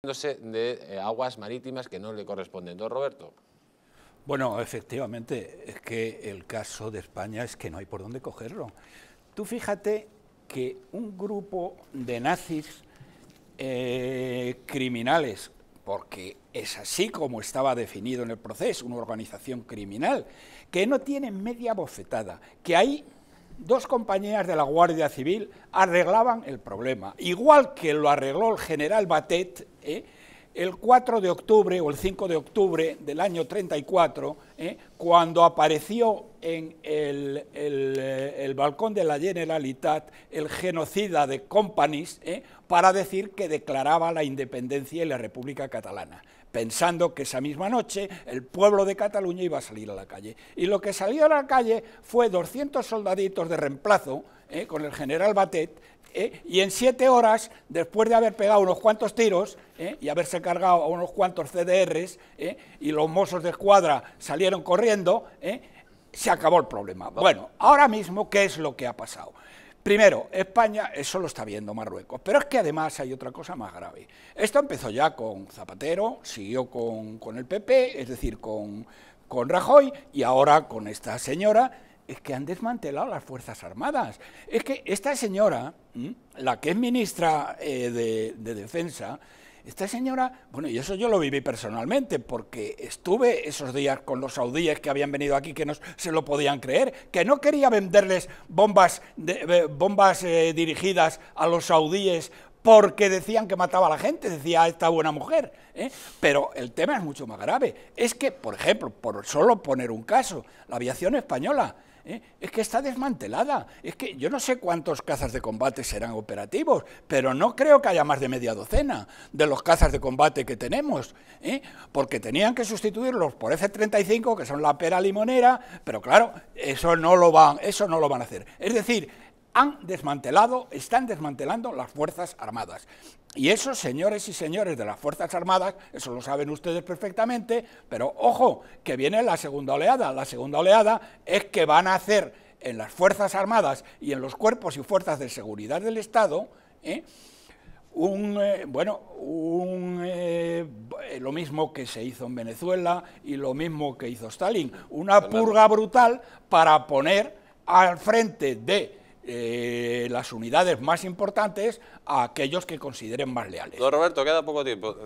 de eh, aguas marítimas que no le corresponden. Don Roberto. Bueno, efectivamente, es que el caso de España es que no hay por dónde cogerlo. Tú fíjate que un grupo de nazis eh, criminales, porque es así como estaba definido en el proceso, una organización criminal, que no tiene media bofetada, que hay dos compañías de la Guardia Civil arreglaban el problema, igual que lo arregló el general Batet ¿eh? el 4 de octubre o el 5 de octubre del año 34, ¿eh? cuando apareció en eh, el, balcón de la Generalitat el genocida de Companys, para decir que declaraba la independencia y la República Catalana, pensando que esa misma noche el pueblo de Cataluña iba a salir a la calle. Y lo que salió a la calle fue 200 soldaditos de reemplazo, con el general Batet, ¿eh? y en siete horas, después de haber pegado unos cuantos tiros ¿eh? y haberse cargado a unos cuantos CDRs, ¿eh? y los mozos de escuadra salieron corriendo, se acabó el problema. Bueno, ahora mismo, ¿qué es lo que ha pasado? Primero, España, eso lo está viendo Marruecos, pero es que además hay otra cosa más grave. Esto empezó ya con Zapatero, siguió con, el PP, es decir, con Rajoy, y ahora con esta señora, es que han desmantelado las Fuerzas Armadas. Es que esta señora, la que es ministra eh, de, Defensa, esta señora, bueno, y eso yo lo viví personalmente, porque estuve esos días con los saudíes que habían venido aquí, que no se lo podían creer, que no quería venderles bombas, eh, bombas eh, dirigidas a los saudíes porque decían que mataba a la gente, decía esta buena mujer. Pero el tema es mucho más grave. Es que, por ejemplo, por solo poner un caso, la aviación española, ¿Eh? es que está desmantelada. Es que yo no sé cuántos cazas de combate serán operativos, pero no creo que haya más de media docena de los cazas de combate que tenemos, ¿eh? porque tenían que sustituirlos por F-35, que son la pera limonera, pero claro, eso no lo van, eso no lo van a hacer. Es decir, han desmantelado, están desmantelando las Fuerzas Armadas. Y esos señores y señores de las Fuerzas Armadas, eso lo saben ustedes perfectamente, pero ojo, que viene la segunda oleada. La segunda oleada es que van a hacer en las Fuerzas Armadas y en los cuerpos y fuerzas de seguridad del Estado, ¿eh? un, eh, bueno, eh, lo mismo que se hizo en Venezuela y lo mismo que hizo Stalin, una purga brutal para poner al frente de eh, las unidades más importantes a aquellos que consideren más leales. Don Roberto, queda poco tiempo.